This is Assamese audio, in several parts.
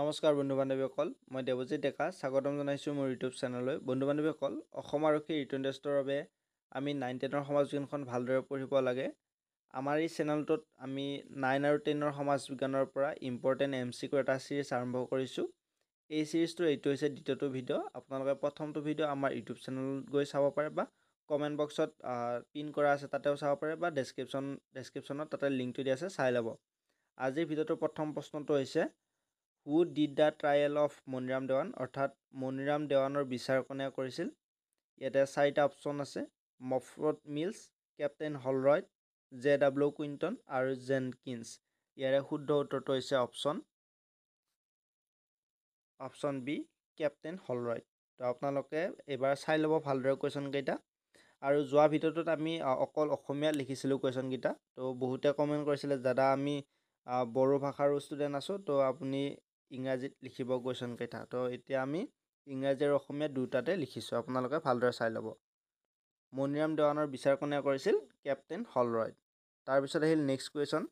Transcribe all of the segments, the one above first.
নমস্কাৰ বন্ধু বান্ধৱীসকল মই দেৱজিৎ ডেকা স্বাগতম জনাইছোঁ মোৰ ইউটিউব চেনেললৈ বন্ধু বান্ধৱীসকল অসম আৰক্ষী ৰিটাৰ্ণ টেষ্টৰ বাবে আমি নাইন টেনৰ সমাজ বিজ্ঞানখন ভালদৰে পঢ়িব লাগে আমাৰ এই চেনেলটোত আমি নাইন আৰু টেনৰ সমাজ বিজ্ঞানৰ পৰা ইম্পৰ্টেণ্ট এম চি কু এটা ছিৰিজ আৰম্ভ কৰিছোঁ এই ছিৰিজটোৰ এইটো হৈছে দ্বিতীয়টো ভিডিঅ' আপোনালোকে প্ৰথমটো ভিডিঅ' আমাৰ ইউটিউব চেনেলত গৈ চাব পাৰে বা কমেণ্ট বক্সত পিন কৰা আছে তাতেও চাব পাৰে বা ডেছক্ৰিপশ্যন ডেছক্ৰিপশ্যনত তাতে লিংকটো দিয়া আছে চাই ল'ব আজিৰ ভিডিঅ'টোৰ প্ৰথম প্ৰশ্নটো হৈছে who did the trial of Maniram Dewan অৰ্থাৎ মণিৰাম দেৱানৰ বিচাৰকণে কৰিছিল ইয়াতে চাৰিটা অপশ্যন আছে Moffatt Mills captain Holroyd J W Quinton আৰু জেন কিনছ ইয়াৰে শুদ্ধ উত্তৰটো হৈছে option option B captain Holroyd তো আপোনালোকে এইবাৰ চাই ল'ব ভালদৰে কুৱেশ্যনকেইটা আৰু যোৱা ভিতৰত আমি অকল অসমীয়াত লিখিছিলোঁ কুৱেশ্যনকেইটা তো বহুতে কমেণ্ট কৰিছিলে দাদা আমি বড়ো ভাষাৰো ষ্টুডেণ্ট আছোঁ তো আপুনি ইংৰাজীত লিখিব কুৱেশ্যন কেইটা তো এতিয়া আমি ইংৰাজী আৰু অসমীয়া দুটাতে লিখিছোঁ আপোনালোকে ভালদৰে চাই ল'ব মণিৰাম দেৱানৰ বিচাৰকণে কৰিছিল কেপ্টেইন হল ৰয় তাৰপিছত আহিল নেক্সট কুৱেশ্যন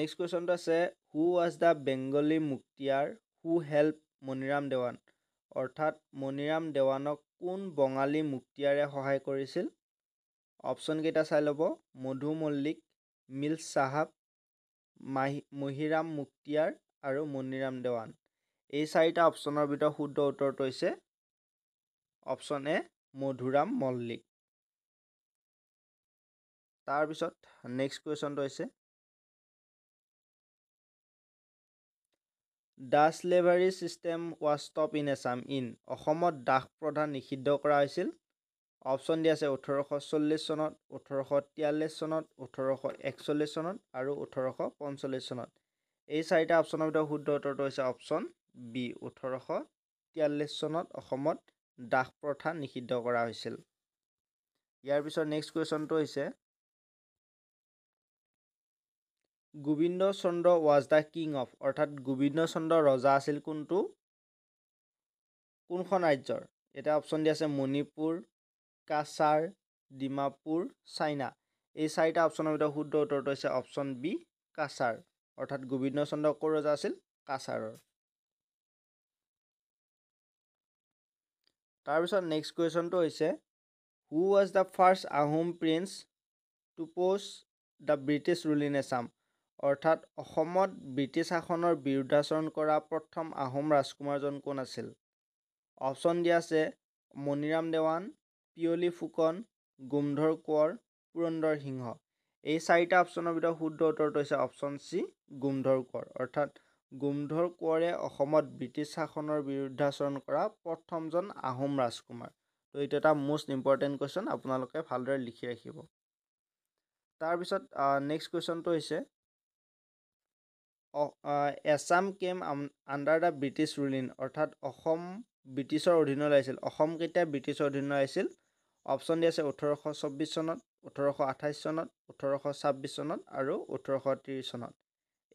নেক্সট কুৱেশ্যনটো আছে হু ৱাজ দ্য বেংগলী মুক্তিয়াৰ হু হেল্প মণিৰাম দেৱান অৰ্থাৎ মণিৰাম দেৱানক কোন বঙালী মুক্তিয়াৰে সহায় কৰিছিল অপশ্যনকেইটা চাই ল'ব মধু মল্লিক মিল চাহাব মাহি মহিৰাম মুক্তিয়াৰ আৰু মণিৰাম দেৱান এই চাৰিটা অপশ্যনৰ ভিতৰত শুদ্ধ উত্তৰটো হৈছে অপশ্যন এ মধুৰাম মল্লিক তাৰপিছত নেক্সট কুৱেশ্যনটো হৈছে the slavery system was stop in Assam ইন অসমত দাস প্ৰধান নিষিদ্ধ কৰা হৈছিল অপশ্যন দিয়া আছে ওঠৰশ চল্লিছ চনত ওঠৰশ তিয়াল্লিছ চনত ওঠৰশ একচল্লিছ চনত আৰু ওঠৰশ পঞ্চল্লিছ চনত এই চাৰিটা অপশ্যনৰ ভিতৰত শুদ্ধ উত্তৰটো হৈছে অপশ্যন বি ওঠৰশ তিয়াল্লিছ চনত অসমত দাস প্ৰথা নিষিদ্ধ কৰা হৈছিল ইয়াৰ পিছত নেক্সট কুৱেশ্যনটো হৈছে Gobinda Chandra was the king of অৰ্থাৎ গোবিন্দ চন্দ্ৰ ৰজা আছিল কোনটো কোনখন ৰাজ্যৰ এতিয়া অপশ্যন দিয়া আছে মণিপুৰ কাছাৰ ডিমাপুৰ চাইনা এই চাৰিটা অপশ্যনৰ ভিতৰত শুদ্ধ উত্তৰটো হৈছে অপশ্যন বি কাছাৰ অৰ্থাৎ গোবিন্দ চন্দ্ৰ কোঁৱৰ ৰজা আছিল কাছাৰৰ তাৰপিছত নেক্সট কুৱেশ্যনটো হৈছে who was the first Ahom prince to oppose the British ruling Assam অৰ্থাৎ অসমত ব্ৰিটিছ শাসনৰ বিৰুদ্ধাচৰণ কৰা প্ৰথম আহোম ৰাজকুমাৰজন কোন আছিল অপশ্যন দিয়া আছে মণিৰাম দেৱান পিয়লি ফুকন গুমধৰ কোঁৱৰ পুৰন্দৰ সিংহ এই চাৰিটা অপশ্যনৰ ভিতৰত শুদ্ধ উত্তৰটো হৈছে অপশ্যন চি গুমধৰ কোঁৱৰ অৰ্থাৎ গুমধৰ কোঁৱৰে অসমত ব্ৰিটিছ শাসনৰ আচৰণ কৰা প্ৰথমজন আহোম ৰাজকুমাৰ তো এইটো এটা মোষ্ট ইম্পৰ্টেণ্ট কুৱেশ্যন আপোনালোকে ভালদৰে লিখি ৰাখিব তাৰপিছত নেক্সট কুৱেশ্যনটো হৈছে Assam came under the British ruling অৰ্থাৎ অসম ব্ৰিটিছৰ অধীনলৈ আহিছিল অসম কেতিয়া ব্ৰিটিছৰ অধীনলৈ আহিছিল অপশ্যন দি আছে ওঠৰশ চৌব্বিছ চনত ওঠৰশ আঠাইছ চনত ওঠৰশ ছাব্বিছ চনত আৰু ওঠৰশ ত্ৰিছ চনত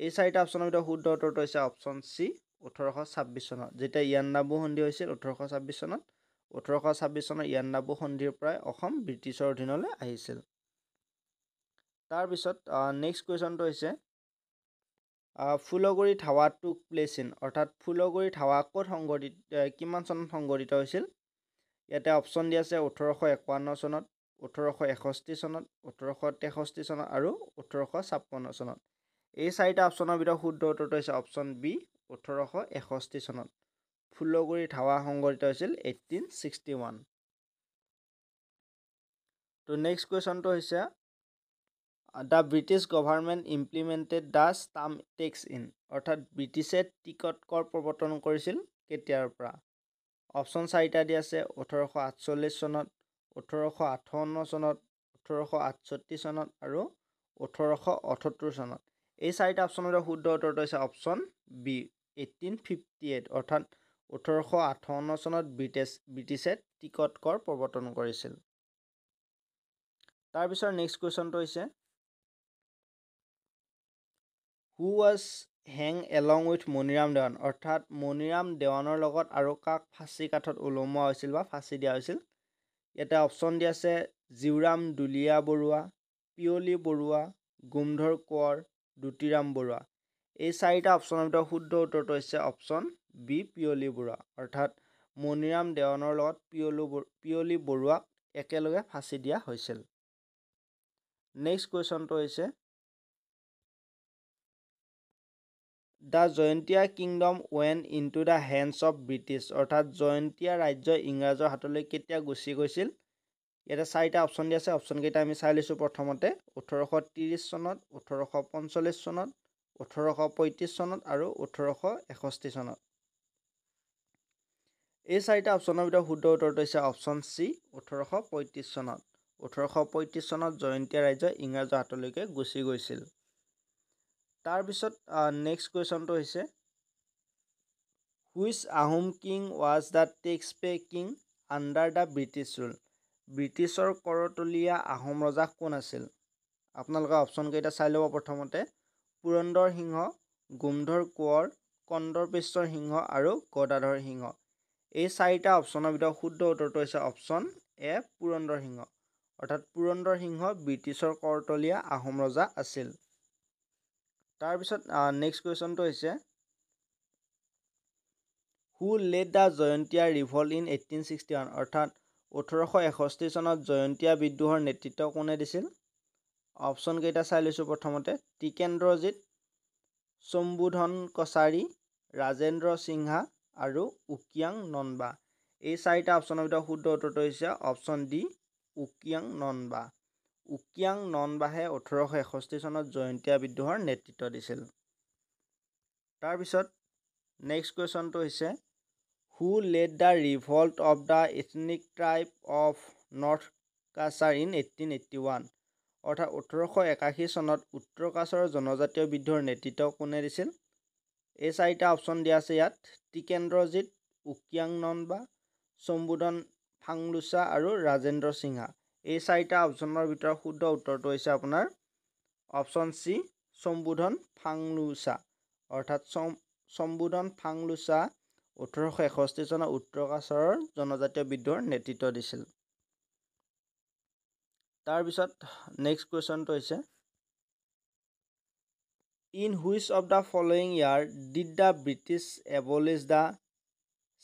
এই চাৰিটা অপশ্যনৰ ভিতৰত শুদ্ধ উত্তৰটো হৈছে অপশ্যন চি ওঠৰশ ছাব্বিছ চনত যেতিয়া ইয়াণ্ডাবু সন্ধি হৈছিল ওঠৰশ ছাব্বিছ চনত ওঠৰশ ছাব্বিছ চনৰ ইয়াণ্ডাবু সন্ধিৰ পৰাই অসম ব্ৰিটিছৰ অধীনলৈ আহিছিল তাৰপিছত নেক্সট কুৱেশ্যনটো হৈছে ফুলগুৰি ধাৱা টুক প্লেচ ইন অৰ্থাৎ ফুলগুৰি ধাৱা ক'ত সংঘটিত কিমান চনত সংঘটিত হৈছিল ইয়াতে অপশ্যন দিয়া আছে ওঠৰশ একাৱন্ন চনত ওঠৰশ এষষ্ঠি চনত ওঠৰশ তেষষ্ঠি চনত আৰু ওঠৰশ ছাপন্ন চনত এই চাৰিটা অপশ্যনৰ ভিতৰত শুদ্ধ উত্তৰটো হৈছে অপশ্যন বি ওঠৰশ এষষ্ঠি চনত ফুলগুৰি ধাৱা সংঘটিত হৈছিল এইটিন ছিক্সটি ওৱান তো নেক্সট কুৱেশ্যনটো হৈছে the British government implemented the stamp tax in অৰ্থাৎ ব্ৰিটিছে টিকট কৰ প্ৰৱৰ্তন কৰিছিল কেতিয়াৰ পৰা অপশ্যন চাৰিটা দি আছে ওঠৰশ আঠচল্লিছ চনত ওঠৰশ আঠাৱন্ন চনত ওঠৰশ আঠষষ্ঠি চনত আৰু ওঠৰশ আঠসত্তৰ চনত এই চাৰিটা অপশ্যনৰ শুদ্ধ উত্তৰটো হৈছে option B eighteen fifty eight অৰ্থাৎ ওঠৰশ আঠাৱন্ন চনত ব্ৰিটেছ ব্ৰিটিছে টিকট কৰ প্ৰৱৰ্তন কৰিছিল তাৰপিছত নেক্সট কুৱেশ্যনটো হৈছে who was hang along with Maniram Dewan অৰ্থাৎ মণিৰাম দেৱানৰ লগত আৰু কাক ফাঁচী কাঠত ওলমোৱা হৈছিল বা ফাঁচী দিয়া হৈছিল ইয়াতে অপশ্যন দি আছে জিউৰাম দুলীয়া বৰুৱা পিয়লি বৰুৱা গুমধৰ কোঁৱৰ দুটিৰাম বৰুৱা এই চাৰিটা অপশ্যনৰ ভিতৰত শুদ্ধ উত্তৰটো হৈছে অপশ্যন বি পিয়লি বৰুৱা অৰ্থাৎ মণিৰাম দেৱানৰ লগত পিয়লু পিয়লি বৰুৱাক একেলগে ফাঁচি দিয়া হৈছিল নেক্সট কুৱেশ্যনটো হৈছে দ্য জয়ন্তীয়া কিংডম ৱেন into the hands of British অৰ্থাৎ জয়ন্তীয়া ৰাজ্য ইংৰাজৰ হাতলৈ কেতিয়া গুচি গৈছিল ইয়াতে চাৰিটা অপশ্যন দি আছে অপশ্যনকেইটা আমি চাই লৈছোঁ প্ৰথমতে ওঠৰশ ত্ৰিছ চনত ওঠৰশ পঞ্চল্লিছ চনত ওঠৰশ পঁয়ত্ৰিছ চনত আৰু ওঠৰশ এষষ্ঠি চনত এই চাৰিটা অপশ্যনৰ ভিতৰত শুদ্ধ উত্তৰটো হৈছে অপশ্যন চি ওঠৰশ পঁয়ত্ৰিছ চনত ওঠৰশ পঁয়ত্ৰিছ চনত জয়ন্তীয়া ৰাজ্য ইংৰাজৰ হাতলৈকে গুচি গৈছিল তাৰপিছত নেক্সট কুৱেশ্যনটো হৈছে which Ahom king was the tax pay king under the British rule ব্ৰিটিছৰ কৰতলীয়া আহোম ৰজা কোন আছিল আপোনালোকে অপশ্যনকেইটা চাই ল'ব প্ৰথমতে পুৰন্দৰ সিংহ গুমধৰ কোঁৱৰ কন্দৰপেশ্বৰ সিংহ আৰু গদাধৰ সিংহ এই চাৰিটা অপশ্যনৰ ভিতৰত শুদ্ধ উত্তৰটো হৈছে অপশ্যন এ পুৰন্দৰ সিংহ অৰ্থাৎ পুৰন্দৰ সিংহ ব্ৰিটিছৰ কৰতলীয়া আহোম ৰজা আছিল তাৰপিছত নেক্সট কুৱেশ্যনটো হৈছে who led the Jaintia revolt in eighteen sixty one অৰ্থাৎ ওঠৰশ এষষ্ঠি চনত জয়ন্তীয়া বিদ্ৰোহৰ নেতৃত্ব কোনে দিছিল অপশ্যনকেইটা চাই লৈছোঁ প্ৰথমতে টিকেন্দ্ৰজিৎ শম্বোধন কছাৰী ৰাজেন্দ্ৰ সিংহা আৰু উকিয়াং নন্বা এই চাৰিটা অপশ্যনৰ ভিতৰত শুদ্ধ উত্তৰটো হৈছে অপশ্যন ডি উকিয়াং নন্বা উকিয়াং ননবাহে ওঠৰশ এষষ্ঠি চনত জয়ন্তীয়া বিদ্ৰোহৰ নেতৃত্ব দিছিল তাৰপিছত নেক্সট কুৱেশ্যনটো হৈছে who led the revolt of the ethnic tribe of north Cachar in eighteen eighty one অৰ্থাৎ ওঠৰশ একাশী চনত উত্তৰ কাছাৰৰ জনজাতীয় বিদ্ৰোহৰ নেতৃত্ব কোনে দিছিল এই চাৰিটা অপশ্যন দিয়া আছে ইয়াত টিকেন্দ্ৰজিত উকিয়াং নন বা চম্বোধন ফাংলুচা আৰু ৰাজেন্দ্ৰ সিংহা এই চাৰিটা অপশ্যনৰ ভিতৰত শুদ্ধ উত্তৰটো হৈছে আপোনাৰ অপশ্যন চি সম্বোধন ফাংলুচা অৰ্থাৎ সম্বোধন ফাংলুচা ওঠৰশ এষষ্ঠি চনৰ উত্তৰ কাছৰ জনজাতীয় বিদ্ৰোহৰ নেতৃত্ব দিছিল তাৰপিছত নেক্সট কুৱেশ্যনটো হৈছে in which of the following year did the British abolish the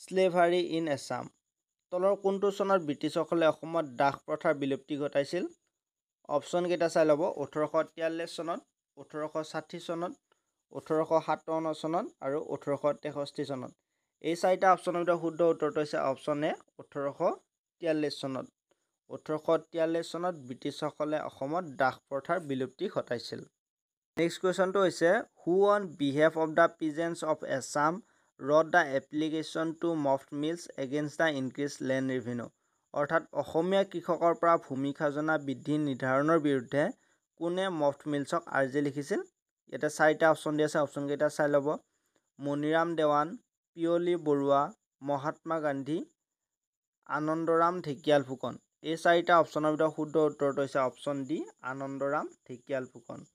slavery in Assam তলৰ কোনটো চনত ব্ৰিটিছসকলে অসমত দাস প্ৰথাৰ বিলুপ্তি ঘটাইছিল অপশ্যনকেইটা চাই ল'ব ওঠৰশ তিয়াল্লিছ চনত ওঠৰশ ষাঠি চনত ওঠৰশ সাতাৱন্ন চনত আৰু ওঠৰশ তেষষ্ঠি চনত এই চাৰিটা অপশ্যনৰ ভিতৰত শুদ্ধ উত্তৰটো হৈছে অপশ্যন এ ওঠৰশ তিয়াল্লিছ চনত ওঠৰশ তিয়াল্লিছ চনত ব্ৰিটিছসকলে অসমত দাস প্ৰথাৰ বিলুপ্তি ঘটাইছিল নেক্সট কুৱেশ্যনটো হৈছে who on behalf of the peasants of Assam wrote the application to Moffatt Mills against the increase land revenue অৰ্থাৎ অসমীয়া কৃষকৰ পৰা ভূমি খাজনা বৃদ্ধি নিৰ্ধাৰণৰ বিৰুদ্ধে কোনে মফ্ট মিলছক আৰ্জি লিখিছিল ইয়াতে চাৰিটা অপশ্যন দি আছে অপশ্যনকেইটা চাই ল'ব মণিৰাম দেৱান পিয়লি বৰুৱা মহাত্মা গান্ধী আনন্দৰাম ঢেকিয়াল ফুকন এই চাৰিটা অপশ্যনৰ ভিতৰত শুদ্ধ উত্তৰটো হৈছে অপশ্যন ডি আনন্দৰাম ঢেকিয়াল ফুকন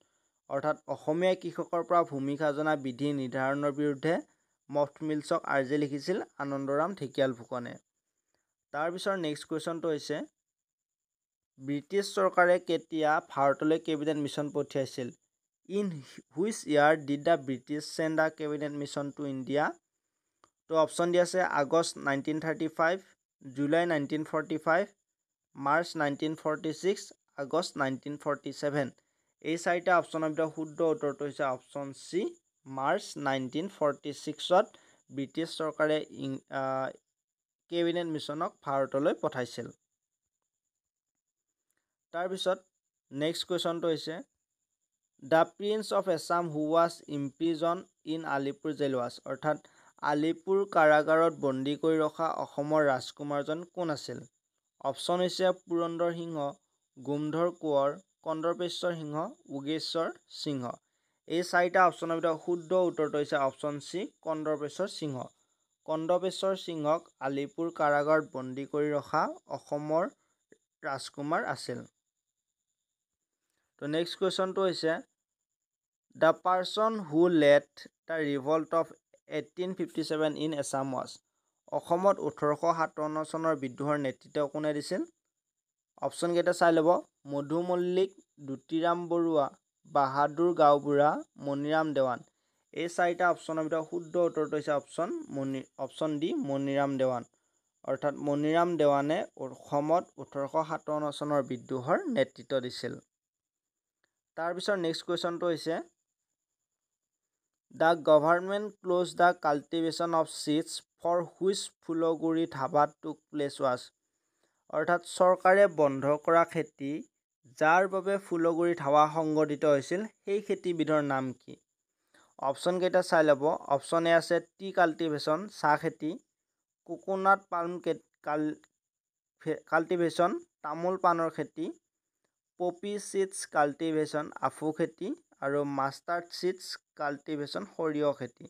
অৰ্থাৎ অসমীয়া কৃষকৰ পৰা ভূমি খাজনা বিধি নিৰ্ধাৰণৰ বিৰুদ্ধে মফ মিলছক আৰ জে লিখিছিল আনন্দৰাম ঢেকিয়াল ফুকনে তাৰপিছত নেক্সট কুৱেশ্যনটো হৈছে ব্ৰিটিছ চৰকাৰে কেতিয়া ভাৰতলৈ কেবিনেট মিছন পঠিয়াইছিল in which year did the British send the cabinet mission to India তো অপশ্যন দি আছে August nineteen thirty five July nineteen forty five March nineteen forty six August nineteen forty seven এই চাৰিটা অপশ্যনৰ ভিতৰত শুদ্ধ উত্তৰটো হৈছে option C March nineteen forty ছিক্সত ব্ৰিটিছ চৰকাৰে ইং কেবিনেট মিছনক ভাৰতলৈ পঠাইছিল তাৰপিছত নেক্সট কুৱেশ্যনটো হৈছে the prince of Assam who was imprison in Alipur jail was অৰ্থাৎ আলিপুৰ কাৰাগাৰত বন্দী কৰি ৰখা অসমৰ ৰাজকুমাৰজন কোন আছিল অপশ্যন হৈছে পুৰন্দৰ সিংহ গুমধৰ কোঁৱৰ কন্দৰ্পেশ্বৰ সিংহ উগেশ্বৰ সিংহ এই চাৰিটা অপশ্যনৰ ভিতৰত শুদ্ধ উত্তৰটো হৈছে অপশ্যন চি কন্দবেশ্বৰ সিংহ কন্দবেশ্বৰ সিংহক আলিপুৰ কাৰাগাৰত বন্দী কৰি ৰখা অসমৰ ৰাজকুমাৰ আছিল তো নেক্সট কুৱেশ্যনটো হৈছে the person who led the revolt of eighteen fifty seven in Assam's অসমত ওঠৰশ সাতাৱন্ন চনৰ বিদ্ৰোহৰ নেতৃত্ব কোনে দিছিল অপশ্যনকেইটা চাই ল'ব মধুমল্লিক মল্লিক বৰুৱা বাহাদুৰ গাঁওবুঢ়া মণিৰাম দেৱান এই চাৰিটা অপশ্যনৰ ভিতৰত শুদ্ধ উত্তৰটো হৈছে option Mani option D Maniram Dewan অৰ্থাৎ মণিৰাম দেৱানে অসমত ওঠৰশ সাতাৱন্ন চনৰ বিদ্ৰোহৰ নেতৃত্ব দিছিল তাৰপিছত নেক্সট কুৱেশ্যনটো হৈছে the government close the cultivation of seeds for which Phulaguri ধাবাত টুক প্লেচ ৱাছ অৰ্থাৎ চৰকাৰে বন্ধ কৰা খেতি যাৰ বাবে ফুলগুৰিত হাৱা সংঘটিত হৈছিল সেই খেতিবিধৰ নাম কি অপশ্যনকেইটা চাই ল'ব অপশ্যন এ আছে টি কাল্টিভেশ্যন চাহ খেতি কোকোনাট পাম কাল্টিভেশ্যন তামোল পাণৰ খেতি পপি চিডছ কাল্টিভেশ্যন আফু খেতি আৰু মাষ্টাৰ্ড ছিডছ কাল্টিভেশ্যন সৰিয়হ খেতি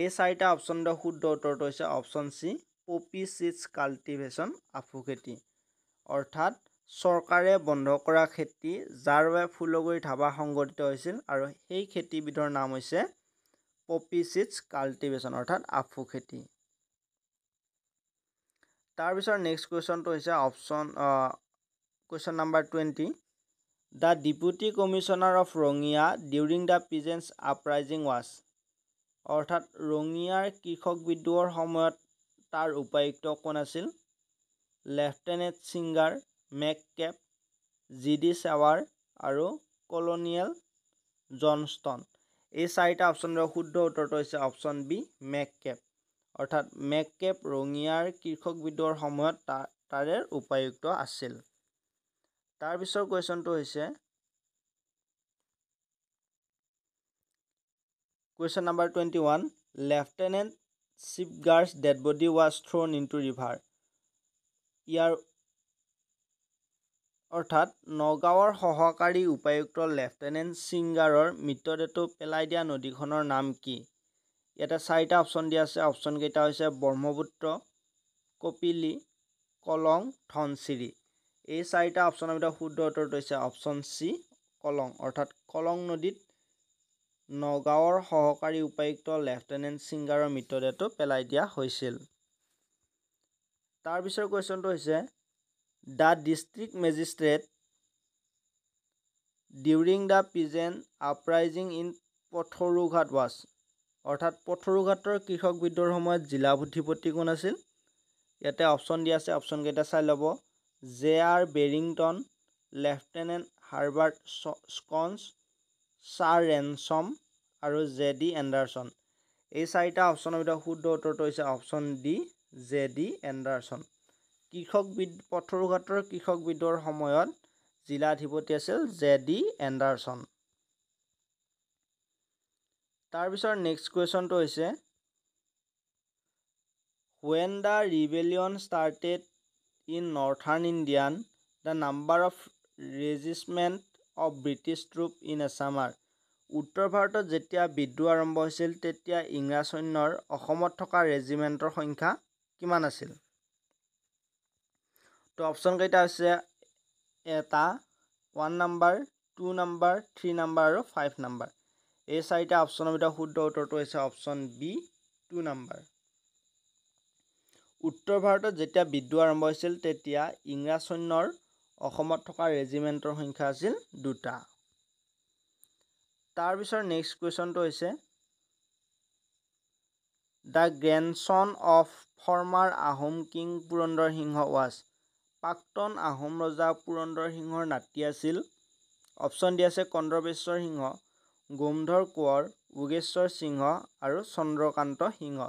এই চাৰিটা অপশ্যনৰ শুদ্ধ উত্তৰটো হৈছে option C poppy seeds cultivation আফু খেতি অৰ্থাৎ চৰকাৰে বন্ধ কৰা খেতি যাৰ বাবে ফুলগুৰি ধাবা সংঘটিত হৈছিল আৰু সেই খেতিবিধৰ নাম হৈছে পপি চিডছ কাল্টিভেশ্যন অৰ্থাৎ আফু খেতি তাৰপিছত নেক্সট কুৱেশ্যনটো হৈছে option question number twenty the deputy commissioner of Rangia during the peasant uprising was অৰ্থাৎ ৰঙিয়াৰ কৃষক বিদ্ৰোহৰ সময়ত তাৰ উপায়ুক্ত কোন আছিল lieutenant Singer McCabe G D Sewar আৰু কলনিয়েল জনষ্টন এই চাৰিটা অপশ্যনৰ শুদ্ধ উত্তৰটো হৈছে অপশ্যন বি মেককেপ অৰ্থাৎ মেককেপ ৰঙিয়াৰ কৃষকবিদৰ সময়ত তা তাৰে উপায়ুক্ত আছিল তাৰপিছৰ কুৱেশ্যনটো হৈছে question number twenty one lieutenant Shipgard's dead body was thrown into river ইয়াৰ অৰ্থাৎ নগাঁৱৰ সহকাৰী উপায়ুক্ত লেফটেনেণ্ট চিংগাৰৰ মৃতদেহটো পেলাই দিয়া নদীখনৰ নাম কি ইয়াতে চাৰিটা অপশ্যন দিয়া আছে অপশ্যনকেইটা হৈছে ব্ৰহ্মপুত্ৰ কপিলি কলং ধনচিৰি এই চাৰিটা অপশ্যনৰ ভিতৰত শুদ্ধ উত্তৰটো হৈছে অপশ্যন চি কলং অৰ্থাৎ কলং নদীত নগাঁৱৰ সহকাৰী উপায়ুক্ত লেফটেনেণ্ট ছিংগাৰৰ মৃতদেহটো পেলাই দিয়া হৈছিল তাৰপিছৰ কুৱেশ্যনটো হৈছে the district magistrate during the peasant uprising in Patharughat was অৰ্থাৎ পথৰুঘাটৰ কৃষক বিদ্ৰোহৰ সময়ত জিলাধিপতি কোন আছিল ইয়াতে অপশ্যন দিয়া আছে অপশ্যনকেইটা চাই ল'ব J R Barrington lieutenant Herbert Sconce sir Ransom আৰু জে ডি এণ্ডাৰচন এই চাৰিটা অপশ্যনৰ ভিতৰত শুদ্ধ উত্তৰটো হৈছে option D J D Anderson কৃষক বিদ পথৰুঘাটৰ কৃষকবিদৰ সময়ত জিলা জিলাধিপতি আছিল জে ডি এণ্ডাৰচন তাৰপিছৰ নেক্সট কুৱেশ্যনটো হৈছে when the rebellion started in northern Indian the number of regiment of British troop in এছামাৰ উত্তৰ ভাৰতত যেতিয়া বিদ্ৰোহ আৰম্ভ হৈছিল তেতিয়া ইংৰাজ সৈন্যৰ অসমত থকা ৰেজিমেণ্টৰ সংখ্যা কিমান আছিল তো অপশ্যন কেইটা হৈছে এটা one number two number three number আৰু ফাইভ নাম্বাৰ এই চাৰিটা অপশ্যনৰ ভিতৰত শুদ্ধ উত্তৰটো হৈছে অপশ্যন বি টু নাম্বাৰ উত্তৰ ভাৰতত যেতিয়া বিদ্ৰোহ আৰম্ভ হৈছিল তেতিয়া ইংৰাজ সৈন্যৰ অসমত থকা ৰেজিমেণ্টৰ সংখ্যা আছিল দুটা তাৰপিছৰ নেক্সট কুৱেশ্যনটো হৈছে the grandson of former Ahom king Purandar Singha was প্ৰাক্তন আহোম ৰজা পুৰন্দৰ সিংহৰ নাতি আছিল অপশ্যন দিয়া আছে কন্দ্ৰবেশ্বৰ সিংহ গোমধৰ কোঁৱৰ উগেশ্বৰ সিংহ আৰু চন্দ্ৰকান্ত সিংহ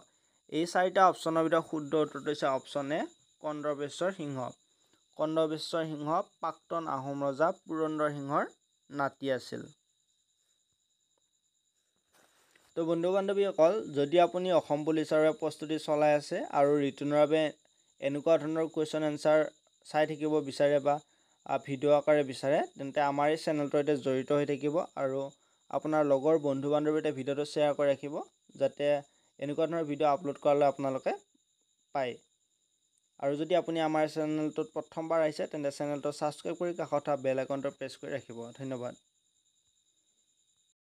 এই চাৰিটা অপশ্যনৰ ভিতৰত শুদ্ধ উত্তৰটো হৈছে অপশ্যন এ কন্দ্ৰবেশ্বৰ সিংহ কন্দ্ৰবেশ্বৰ সিংহ প্ৰাক্তন আহোম ৰজা পুৰন্দৰ সিংহৰ নাতি আছিল তো বন্ধু বান্ধৱী অকল যদি আপুনি অসম পুলিচৰ বাবে প্ৰস্তুতি চলাই আছে আৰু ৰিটাৰ্ণৰ বাবে এনেকুৱা ধৰণৰ কুৱেশ্যন এনচাৰ চাই থাকিব বিচাৰে বা ভিডিঅ' আকাৰে বিচাৰে তেন্তে আমাৰ এই চেনেলটোৰ সৈতে জড়িত হৈ থাকিব আৰু আপোনাৰ লগৰ বন্ধু বান্ধৱীৰ সৈতে ভিডিঅ'টো শ্বেয়াৰ কৰি ৰাখিব যাতে এনেকুৱা ধৰণৰ ভিডিঅ' আপলোড কৰালৈ আপোনালোকে পায় আৰু যদি আপুনি আমাৰ চেনেলটোত প্ৰথমবাৰ আহিছে তেন্তে চেনেলটো ছাবস্ক্ৰাইব কৰি কাষত থকা বেল একাউণ্টটো প্ৰেছ কৰি ৰাখিব ধন্যবাদ